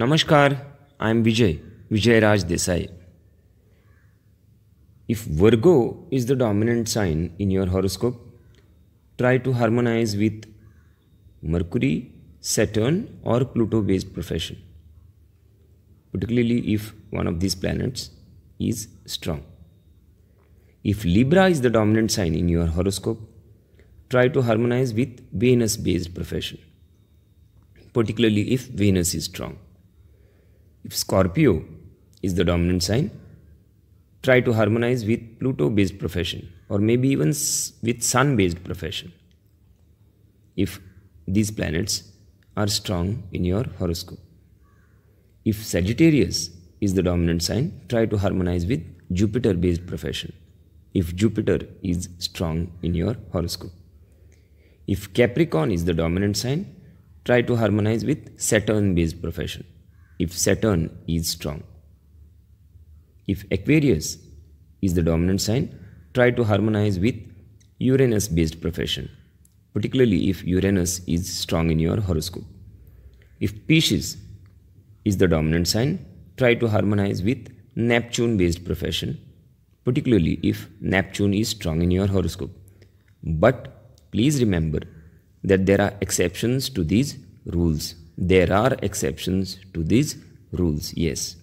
Namaskar, I am Vijay, Vijay Raj Desai. If Virgo is the dominant sign in your horoscope, try to harmonize with Mercury, Saturn, or Pluto based profession, particularly if one of these planets is strong. If Libra is the dominant sign in your horoscope, try to harmonize with Venus based profession, particularly if Venus is strong. If Scorpio is the dominant sign, try to harmonize with Pluto based profession or maybe even with Sun based profession if these planets are strong in your horoscope. If Sagittarius is the dominant sign, try to harmonize with Jupiter based profession if Jupiter is strong in your horoscope. If Capricorn is the dominant sign, try to harmonize with Saturn based profession if Saturn is strong. If Aquarius is the dominant sign, try to harmonize with Uranus based profession, particularly if Uranus is strong in your horoscope. If Pisces is the dominant sign, try to harmonize with Neptune based profession, particularly if Neptune is strong in your horoscope. But please remember that there are exceptions to these rules. There are exceptions to these rules, yes.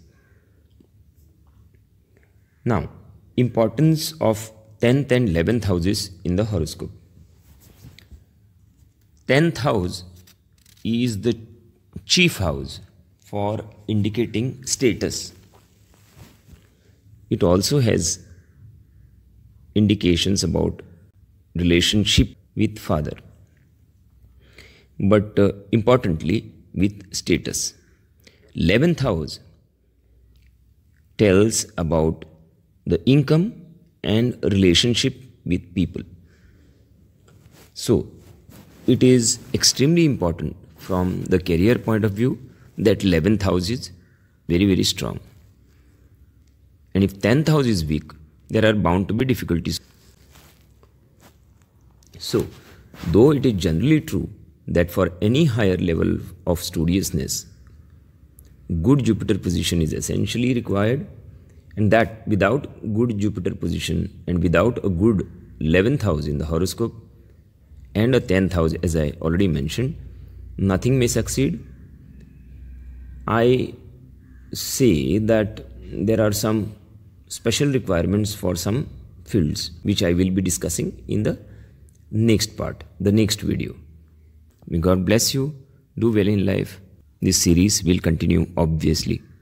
Now, importance of 10th and 11th houses in the horoscope. 10th house is the chief house for indicating status. It also has indications about relationship with father. But uh, importantly, with status. 11th house tells about the income and relationship with people. So, it is extremely important from the career point of view that 11th house is very, very strong. And if 10th house is weak, there are bound to be difficulties. So, though it is generally true that for any higher level of studiousness, good Jupiter position is essentially required and that without good Jupiter position and without a good 11th house in the horoscope and a 10th house as I already mentioned, nothing may succeed. I say that there are some special requirements for some fields which I will be discussing in the next part, the next video. May God bless you. Do well in life. This series will continue, obviously.